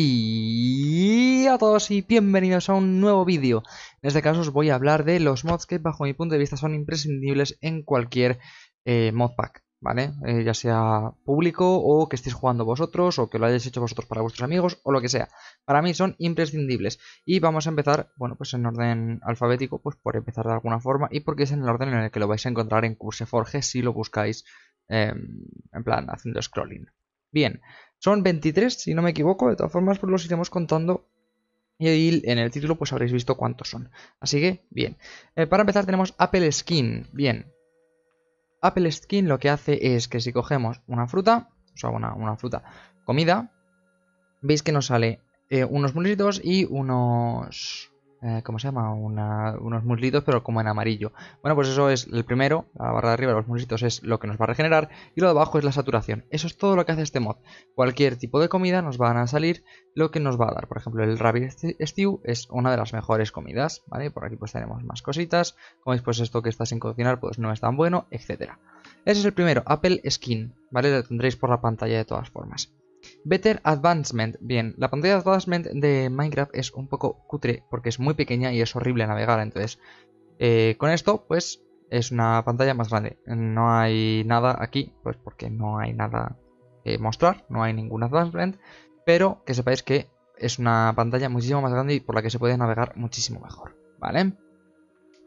Y a todos y bienvenidos a un nuevo vídeo. En este caso os voy a hablar de los mods que bajo mi punto de vista son imprescindibles en cualquier eh, modpack, ¿vale? Eh, ya sea público o que estéis jugando vosotros o que lo hayáis hecho vosotros para vuestros amigos o lo que sea. Para mí son imprescindibles. Y vamos a empezar, bueno, pues en orden alfabético, pues por empezar de alguna forma y porque es en el orden en el que lo vais a encontrar en Curseforge si lo buscáis em, en plan haciendo scrolling. Bien, son 23, si no me equivoco, de todas formas pues los iremos contando y ahí en el título pues habréis visto cuántos son. Así que, bien. Eh, para empezar tenemos Apple Skin, bien. Apple Skin lo que hace es que si cogemos una fruta, o sea, una, fruta, comida, veis que nos sale eh, unos mulitos y unos eh, ¿cómo se llama? unos muslitos, pero como en amarillo. Bueno, pues eso es el primero, la barra de arriba, los muslitos es lo que nos va a regenerar, y lo de abajo es la saturación. Eso es todo lo que hace este mod. Cualquier tipo de comida nos van a salir lo que nos va a dar. Por ejemplo, el Rabbit Stew es una de las mejores comidas, ¿vale? Por aquí pues tenemos más cositas, como pues esto que está sin cocinar pues no es tan bueno, etcétera. Ese es el primero, Apple Skin, ¿vale? Lo tendréis por la pantalla de todas formas. Better Advancement. Bien, la pantalla de Advancement de Minecraft es un poco cutre porque es muy pequeña y es horrible navegar. Entonces, eh, con esto, pues es una pantalla más grande. No hay nada aquí, pues porque no hay nada que mostrar, no hay ningún Advancement. Pero que sepáis que es una pantalla muchísimo más grande y por la que se puede navegar muchísimo mejor. ¿Vale?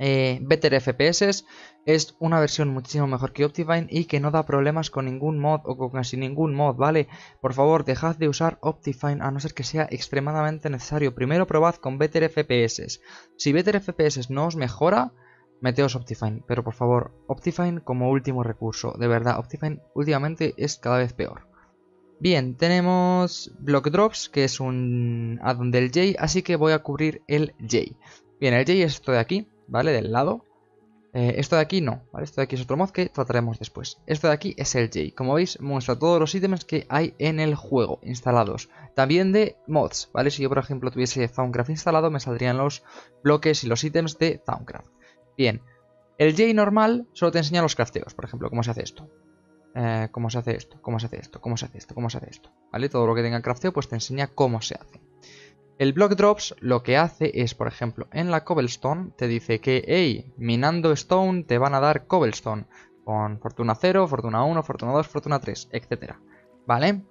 Eh, Better FPS es una versión muchísimo mejor que Optifine y que no da problemas con ningún mod o con casi ningún mod, ¿vale? Por favor, dejad de usar Optifine a no ser que sea extremadamente necesario. Primero probad con Better FPS. Si Better FPS no os mejora, meteos Optifine. Pero por favor, Optifine como último recurso. De verdad, Optifine últimamente es cada vez peor. Bien, tenemos Block Drops, que es un addon del J, así que voy a cubrir el J. Bien, el J es esto de aquí, ¿vale? Del lado. Eh, esto de aquí no, Esto de aquí es otro mod que trataremos después. Esto de aquí es el J. Como veis, muestra todos los ítems que hay en el juego instalados. También de mods, ¿vale? Si yo, por ejemplo, tuviese Soundcraft instalado, me saldrían los bloques y los ítems de Soundcraft. Bien. El J normal solo te enseña los crafteos, por ejemplo, cómo se hace esto. Eh, cómo se hace esto, cómo se hace esto, cómo se hace esto, cómo se hace esto. ¿Vale? Todo lo que tenga crafteo, pues te enseña cómo se hace. El block drops lo que hace es, por ejemplo, en la cobblestone te dice que, hey, minando stone te van a dar cobblestone con fortuna 0, fortuna 1, fortuna 2, fortuna 3, etc. ¿Vale?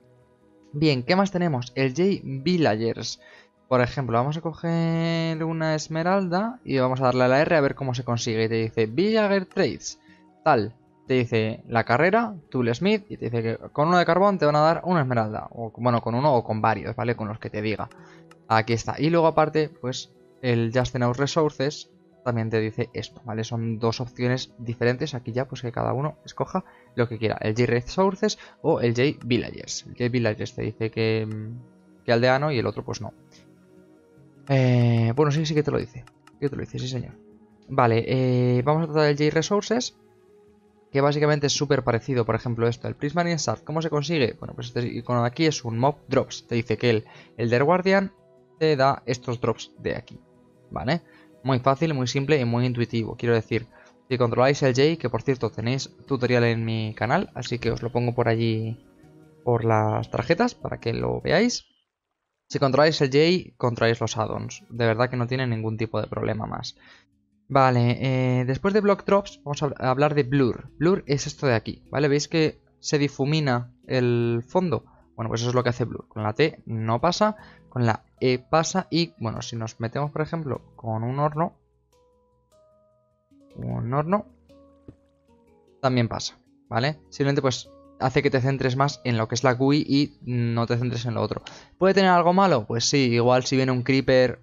Bien, ¿qué más tenemos? El J Villagers. Por ejemplo, vamos a coger una esmeralda y vamos a darle a la R a ver cómo se consigue. Y te dice Villager Trades, tal. Te dice la carrera, Tool Smith, y te dice que con uno de carbón te van a dar una esmeralda. O bueno, con uno o con varios, ¿vale? Con los que te diga. Aquí está. Y luego aparte, pues el Just Enough Resources también te dice esto, ¿vale? Son dos opciones diferentes. Aquí ya, pues que cada uno escoja lo que quiera. El J Resources o el J Villagers. El J Villagers te dice que, mm, aldeano y el otro pues no. Eh, bueno, sí, sí que te lo dice. te lo dice, sí señor. Vale, eh, vamos a tratar el J Resources que básicamente es súper parecido, por ejemplo, esto, el prismarine Shard, ¿cómo se consigue? Bueno, pues este icono de aquí es un mob drops, te dice que el, el Guardian te da estos drops de aquí, ¿vale? Muy fácil, muy simple y muy intuitivo, quiero decir, si controláis el J, que por cierto tenéis tutorial en mi canal, así que os lo pongo por allí por las tarjetas para que lo veáis. Si controláis el J, controláis los addons, de verdad que no tiene ningún tipo de problema más. Vale, eh, después de block drops vamos a hablar de blur. Blur es esto de aquí, ¿vale? Veis que se difumina el fondo. Bueno, pues eso es lo que hace Blue. Con la T no pasa, con la E pasa y, bueno, si nos metemos, por ejemplo, con un horno, un horno, también pasa, ¿vale? Simplemente pues hace que te centres más en lo que es la GUI y no te centres en lo otro. ¿Puede tener algo malo? Pues sí, igual si viene un creeper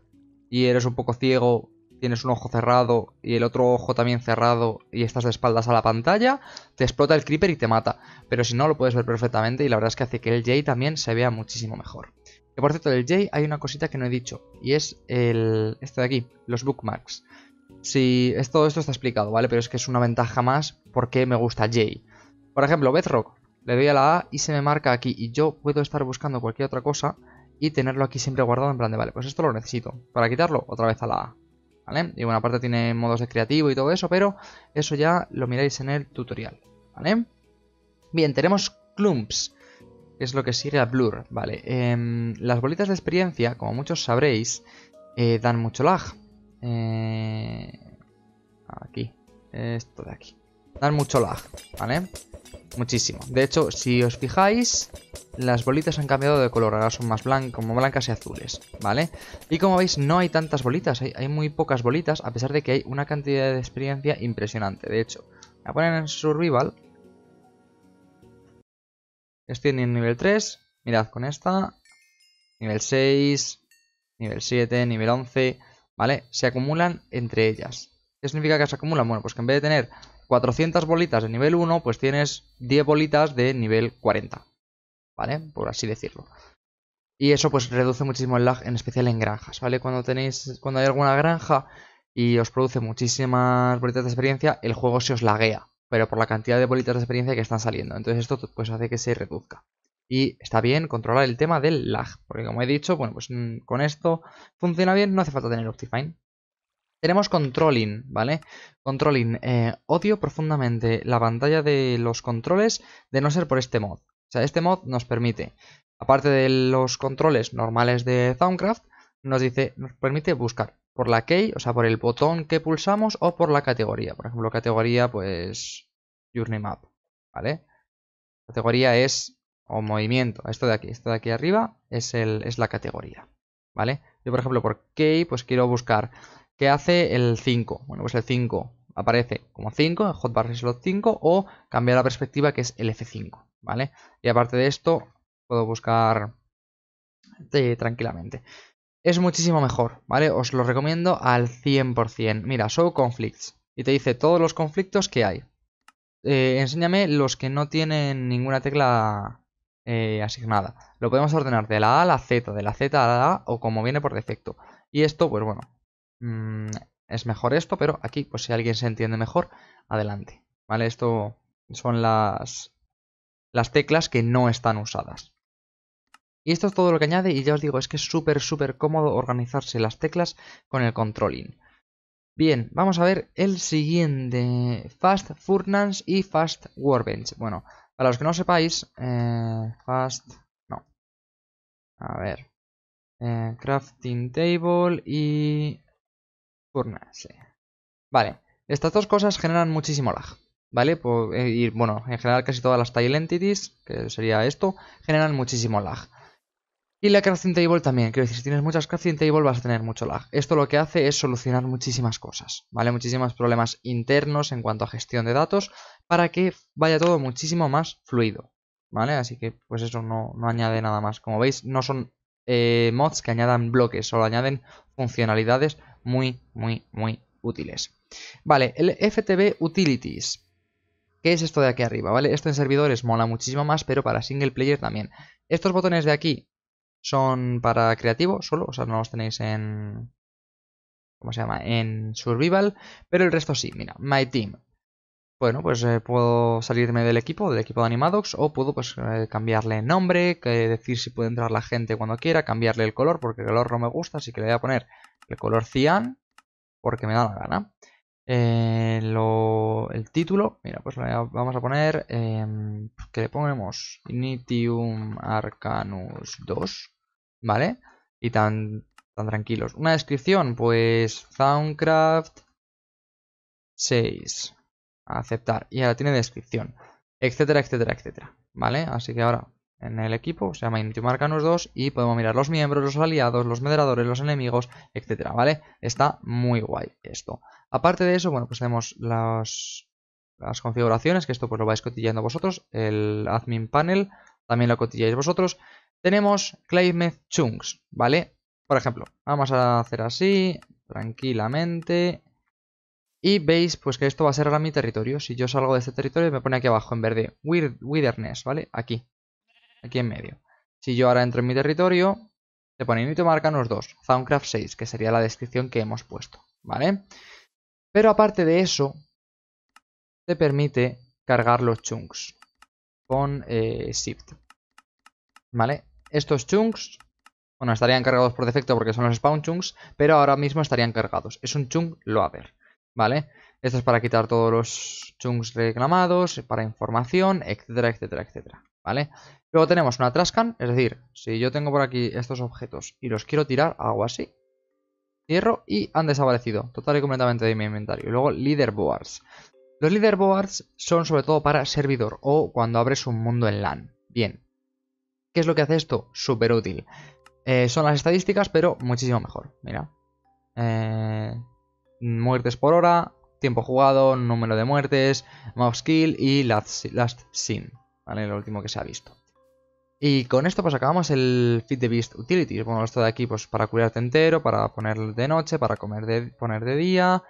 y eres un poco ciego, tienes un ojo cerrado y el otro ojo también cerrado y estás de espaldas a la pantalla, te explota el creeper y te mata. Pero si no, lo puedes ver perfectamente y la verdad es que hace que el Jay también se vea muchísimo mejor. Y por cierto, del Jay hay una cosita que no he dicho y es el este de aquí, los bookmarks. Si todo esto está explicado, ¿vale? Pero es que es una ventaja más porque me gusta Jay. Por ejemplo, Bedrock, le doy a la A y se me marca aquí y yo puedo estar buscando cualquier otra cosa y tenerlo aquí siempre guardado en plan de, vale, pues esto lo necesito. Para quitarlo, otra vez a la A. Y bueno, aparte tiene modos de creativo y todo eso, pero eso ya lo miráis en el tutorial, Bien, tenemos clumps, que es lo que sigue a blur, ¿vale? Em, las bolitas de experiencia, como muchos sabréis, eh, dan mucho lag. Eh, aquí, esto de aquí dan mucho lag, ¿vale? Muchísimo. De hecho, si os fijáis, las bolitas han cambiado de color, ahora son más blancas, como blancas y azules, ¿vale? Y como veis, no hay tantas bolitas, hay, muy pocas bolitas, a pesar de que hay una cantidad de experiencia impresionante. De hecho, la ponen en Survival. Estoy en nivel 3, mirad con esta, nivel 6, nivel 7, nivel 11, ¿vale? Se acumulan entre ellas. ¿Qué significa que se acumulan? Bueno, pues que en vez de tener 400 bolitas de nivel 1, pues tienes 10 bolitas de nivel 40. ¿Vale? Por así decirlo. Y eso pues reduce muchísimo el lag, en especial en granjas, ¿vale? Cuando tenéis, cuando hay alguna granja y os produce muchísimas bolitas de experiencia, el juego se os laguea, pero por la cantidad de bolitas de experiencia que están saliendo. Entonces esto pues hace que se reduzca. Y está bien controlar el tema del lag, porque como he dicho, bueno, pues mm, con esto funciona bien, no hace falta tener Optifine. Tenemos controlling, ¿vale? Controlling. Eh, odio profundamente la pantalla de los controles de no ser por este mod. O sea, este mod nos permite, aparte de los controles normales de Soundcraft, nos dice, nos permite buscar por la key, o sea, por el botón que pulsamos o por la categoría. Por ejemplo, categoría, pues, Journey Map, ¿vale? Categoría es, o movimiento, esto de aquí, esto de aquí arriba es, el, es la categoría, ¿vale? Yo, por ejemplo, por key, pues quiero buscar ¿Qué hace el 5? Bueno, pues el 5 aparece como 5 en hotbar slot 5 o cambiar la perspectiva que es el F5, ¿vale? Y aparte de esto, puedo buscar eh, tranquilamente. Es muchísimo mejor, ¿vale? Os lo recomiendo al 100%. Mira, show conflicts. Y te dice todos los conflictos que hay. Eh, enséñame los que no tienen ninguna tecla eh, asignada. Lo podemos ordenar de la A a la Z, de la Z a la A o como viene por defecto. Y esto, pues bueno, Mm, es mejor esto, pero aquí, pues si alguien se entiende mejor, adelante. ¿Vale? Esto son las, las teclas que no están usadas. Y esto es todo lo que añade y ya os digo, es que es súper, súper cómodo organizarse las teclas con el controlling. Bien, vamos a ver el siguiente, Fast Furnace y Fast Workbench. Bueno, para los que no sepáis, eh, Fast... no. A ver. Eh, crafting Table y Vale, estas dos cosas generan muchísimo lag. ¿Vale? Eh, y bueno, en general casi todas las tile entities, que sería esto, generan muchísimo lag. Y la crafting table también, quiero decir, si tienes muchas crafting table vas a tener mucho lag. Esto lo que hace es solucionar muchísimas cosas, ¿vale? Muchísimos problemas internos en cuanto a gestión de datos para que vaya todo muchísimo más fluido, ¿vale? Así que pues eso no, no añade nada más. Como veis, no son eh, mods que añadan bloques, solo añaden funcionalidades muy, muy, muy útiles. Vale, el FTB Utilities. ¿Qué es esto de aquí arriba? ¿Vale? Esto en servidores mola muchísimo más, pero para single player también. Estos botones de aquí son para creativo solo, o sea, no los tenéis en... ¿Cómo se llama? En Survival, pero el resto sí. Mira, My Team bueno, pues eh, puedo salirme del equipo, del equipo de Animadox, o puedo pues eh, cambiarle nombre, que decir si puede entrar la gente cuando quiera, cambiarle el color, porque el color no me gusta, así que le voy a poner el color cian, porque me da la gana. Eh, el título, mira, pues le vamos a poner em, que le ponemos Initium Arcanus 2, ¿vale? Y tan, tan tranquilos. Una descripción, pues Soundcraft 6 aceptar. Y ahora tiene descripción, etcétera, etcétera, etcétera. ¿Vale? Así que ahora en el equipo se llama Intium los 2 y podemos mirar los miembros, los aliados, los moderadores, los enemigos, etcétera, ¿vale? Está muy guay esto. Aparte de eso, bueno, pues tenemos las, las configuraciones, que esto pues lo vais cotillando vosotros, el admin panel también lo cotilláis vosotros. Tenemos Claymet Chunks, ¿vale? Por ejemplo, vamos a hacer así, tranquilamente, y veis pues que esto va a ser ahora mi territorio. Si yo salgo de este territorio me pone aquí abajo en verde Wilderness, ¿vale? Aquí. Aquí en medio. Si yo ahora entro en mi territorio, te pone marcan los dos Soundcraft 6, que sería la descripción que hemos puesto, ¿vale? Pero aparte de eso, te permite cargar los chunks con eh, Shift, ¿vale? Estos chunks, bueno, estarían cargados por defecto porque son los spawn chunks, pero ahora mismo estarían cargados. Es un chunk loader. ¿vale? Esto es para quitar todos los chunks reclamados, para información, etcétera, etcétera, etcétera, ¿vale? Luego tenemos una trascan, es decir, si yo tengo por aquí estos objetos y los quiero tirar, hago así, cierro y han desaparecido total y completamente de mi inventario. luego leaderboards. Los leaderboards son sobre todo para servidor o cuando abres un mundo en LAN. Bien. ¿Qué es lo que hace esto? Súper útil. Eh, son las estadísticas, pero muchísimo mejor. Mira. Eh, muertes por hora, tiempo jugado, número de muertes, mob skill y last, last sin, ¿vale? Lo último que se ha visto. Y con esto pues acabamos el Fit the Beast Utilities. Bueno, esto de aquí pues para curarte entero, para poner de noche, para comer de, poner de día,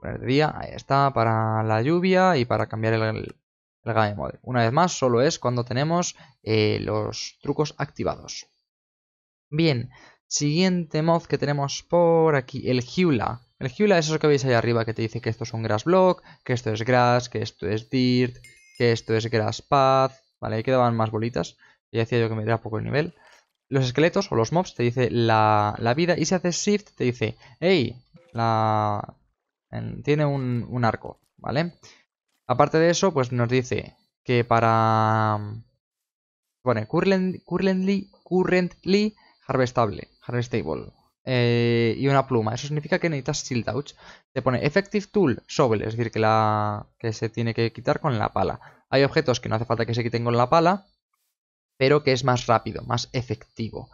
poner de día, ahí está, para la lluvia y para cambiar el, game mode. Una vez más, solo es cuando tenemos eh, los trucos activados. Bien, siguiente mod que tenemos por aquí, el Hula. El Hula es eso que veis ahí arriba que te dice que esto es un grass block, que esto es grass, que esto es dirt, que esto es grass path. Vale, ahí quedaban más bolitas. Ya decía yo que me diera poco el nivel. Los esqueletos o los mobs te dice la, vida y si haces shift te dice, hey, la... tiene un, arco, ¿vale? Aparte de eso, pues nos dice que para... Bueno, currently, currently, currently harvestable, harvestable, eh, y una pluma. Eso significa que necesitas Shield Touch. Te pone Effective Tool, Shovel, es decir, que, la, que se tiene que quitar con la pala. Hay objetos que no hace falta que se quiten con la pala, pero que es más rápido, más efectivo.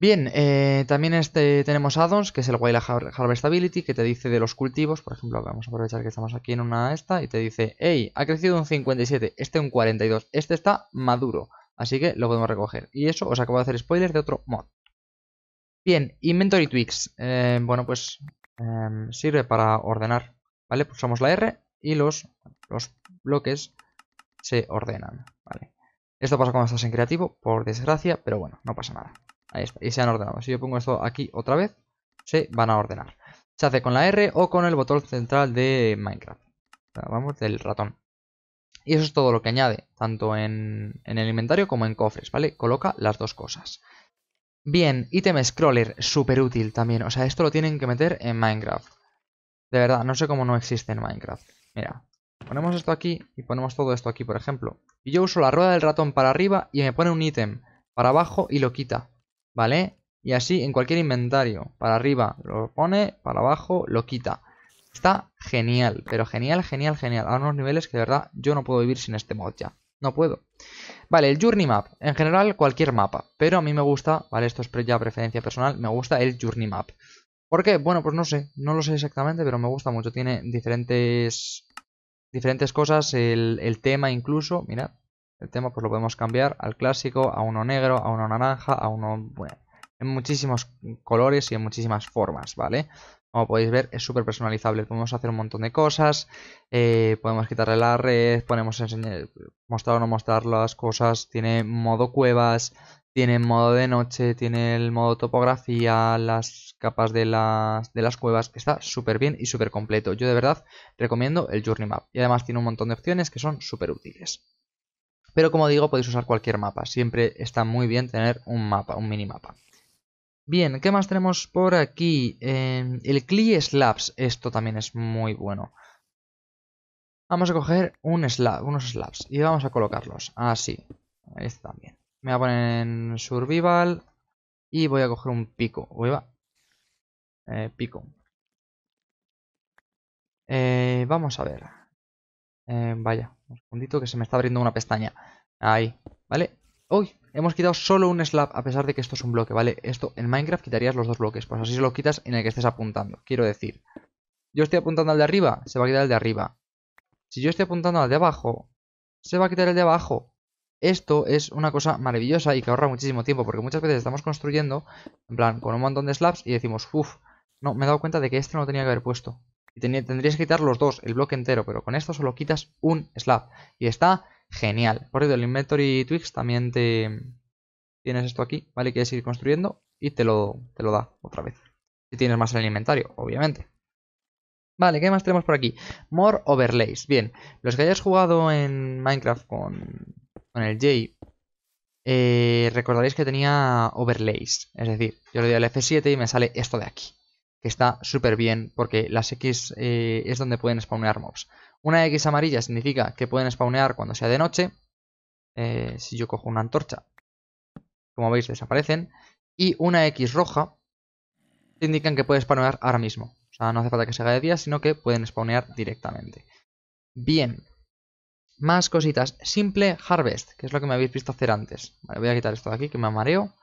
Bien, eh, también este, tenemos addons, que es el Wild Harvestability, que te dice de los cultivos, por ejemplo, vamos a aprovechar que estamos aquí en una esta, y te dice, hey, ha crecido un 57, este un 42, este está maduro, así que lo podemos recoger. Y eso os acabo de hacer spoilers de otro mod. Bien, Inventory Tweaks. Eh, bueno, pues em, sirve para ordenar, ¿vale? Pulsamos la R y los, los bloques se ordenan, ¿vale? Esto pasa cuando estás en creativo, por desgracia, pero bueno, no pasa nada. Ahí está, y se han ordenado. Si yo pongo esto aquí otra vez, se van a ordenar. Se hace con la R o con el botón central de Minecraft. Vamos, del ratón. Y eso es todo lo que añade, tanto en, en el inventario como en cofres, ¿vale? Coloca las dos cosas. Bien, ítem scroller, súper útil también. O sea, esto lo tienen que meter en Minecraft. De verdad, no sé cómo no existe en Minecraft. Mira, ponemos esto aquí y ponemos todo esto aquí, por ejemplo. Y yo uso la rueda del ratón para arriba y me pone un ítem para abajo y lo quita. ¿Vale? Y así en cualquier inventario. Para arriba lo pone, para abajo lo quita. Está genial, pero genial, genial, genial. A unos niveles que de verdad yo no puedo vivir sin este mod ya. No puedo. Vale, el Journey Map. En general, cualquier mapa. Pero a mí me gusta, vale, esto es ya preferencia personal, me gusta el Journey Map. ¿Por qué? Bueno, pues no sé. No lo sé exactamente, pero me gusta mucho. Tiene diferentes, diferentes cosas. El, tema incluso, mirad. El tema pues lo podemos cambiar al clásico, a uno negro, a uno naranja, a uno... Bueno, en muchísimos colores y en muchísimas formas, ¿vale? Como podéis ver, es súper personalizable. Podemos hacer un montón de cosas. Eh, podemos quitarle la red. Podemos mostrar o no mostrar las cosas. Tiene modo cuevas. Tiene modo de noche. Tiene el modo topografía. Las capas de las, de las cuevas. Está súper bien y súper completo. Yo de verdad recomiendo el Journey Map. Y además tiene un montón de opciones que son súper útiles. Pero como digo, podéis usar cualquier mapa. Siempre está muy bien tener un mapa, un minimapa. Bien, ¿qué más tenemos por aquí? Em, el CLI Slabs, esto también es muy bueno. Vamos a coger un slab, unos slabs y vamos a colocarlos, así. Este también. Me voy a poner en survival y voy a coger un pico. Eh, pico. Eh, vamos a ver. Eh, vaya, un segundito que se me está abriendo una pestaña. Ahí, ¿vale? Hoy hemos quitado solo un slab a pesar de que esto es un bloque, ¿vale? Esto en Minecraft quitarías los dos bloques, pues así se lo quitas en el que estés apuntando, quiero decir. Yo estoy apuntando al de arriba, se va a quitar el de arriba. Si yo estoy apuntando al de abajo, se va a quitar el de abajo. Esto es una cosa maravillosa y que ahorra muchísimo tiempo, porque muchas veces estamos construyendo, en plan, con un montón de slabs y decimos, uff, no, me he dado cuenta de que este no lo tenía que haber puesto. Y tendrías que quitar los dos, el bloque entero, pero con esto solo quitas un slab. Y está Genial. Por cierto, el Inventory Twix también te... Tienes esto aquí, ¿vale? Quieres ir construyendo y te lo, te lo da otra vez. Si tienes más en el inventario, obviamente. Vale, ¿qué más tenemos por aquí? More overlays. Bien, los que hayáis jugado en Minecraft con, el J. Eh, recordaréis que tenía overlays. Es decir, yo le doy al F7 y me sale esto de aquí. Que está súper bien porque las X eh, es donde pueden spawnear mobs. Una X amarilla significa que pueden spawnear cuando sea de noche. Eh, si yo cojo una antorcha, como veis, desaparecen. Y una X roja indican que pueden spawnear ahora mismo. O sea, no hace falta que se haga de día, sino que pueden spawnear directamente. Bien. Más cositas. Simple Harvest, que es lo que me habéis visto hacer antes. voy a quitar esto de aquí, que me mareo.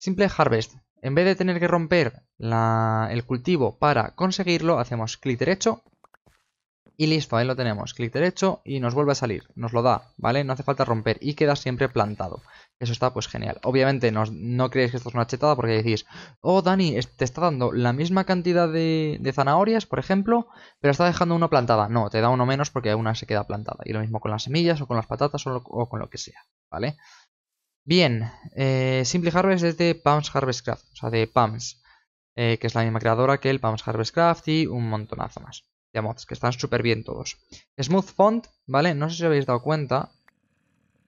Simple Harvest. En vez de tener que romper el cultivo para conseguirlo, hacemos clic derecho y listo, ahí lo tenemos. Clic derecho y nos vuelve a salir. Nos lo da, ¿vale? No hace falta romper y queda siempre plantado. Eso está pues genial. Obviamente no, creéis que esto es una chetada porque decís, oh Dani, te está dando la misma cantidad de, zanahorias, por ejemplo, pero está dejando una plantada. No, te da uno menos porque una se queda plantada. Y lo mismo con las semillas o con las patatas o, con lo que sea, ¿vale? Bien, eh, Simple Harvest es de PAMS Harvest Craft, o sea, de PAMS eh, que es la misma creadora que el PAMS Harvest Craft y un montonazo más que están súper bien todos. Smooth Font, ¿vale? No sé si habéis dado cuenta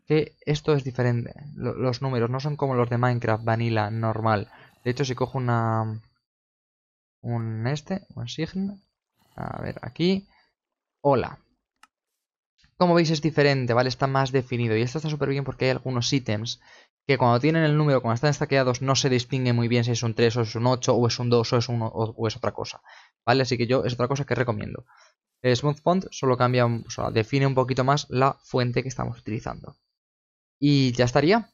que esto es diferente. Los números no son como los de Minecraft Vanilla normal. De hecho, si cojo una... Un este, un signo. A ver, aquí. Hola. Como veis es diferente, ¿vale? Está más definido. Y esto está súper bien porque hay algunos ítems que cuando tienen el número, cuando están estaqueados, no se distingue muy bien si es un 3 o es un 8 o es un 2 o es, un, o es otra cosa. ¿vale? Así que yo es otra cosa que recomiendo. Eh, Smooth Font solo cambia, o define un poquito más la fuente que estamos utilizando. Y ya estaría.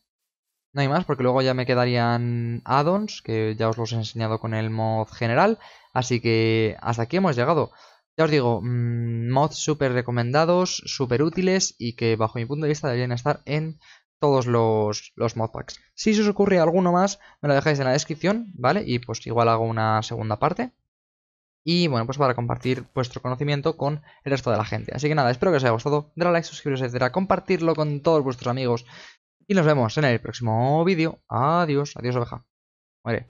No hay más porque luego ya me quedarían add-ons que ya os los he enseñado con el mod general. Así que hasta aquí hemos llegado. Ya os digo, mm, mods súper recomendados, súper útiles y que bajo mi punto de vista deberían estar en todos los, los modpacks. Si se os ocurre alguno más, me lo dejáis en la descripción, ¿vale? Y pues igual hago una segunda parte y bueno, pues para compartir vuestro conocimiento con el resto de la gente. Así que nada, espero que os haya gustado, Dale like, suscribiros, etcétera, compartirlo con todos vuestros amigos y nos vemos en el próximo vídeo. Adiós, adiós oveja. Muere.